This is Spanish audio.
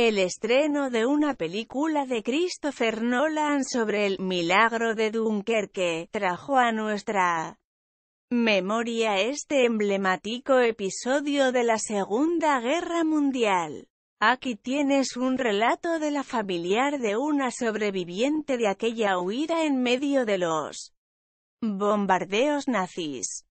El estreno de una película de Christopher Nolan sobre el «Milagro de Dunkerque» trajo a nuestra memoria este emblemático episodio de la Segunda Guerra Mundial. Aquí tienes un relato de la familiar de una sobreviviente de aquella huida en medio de los bombardeos nazis.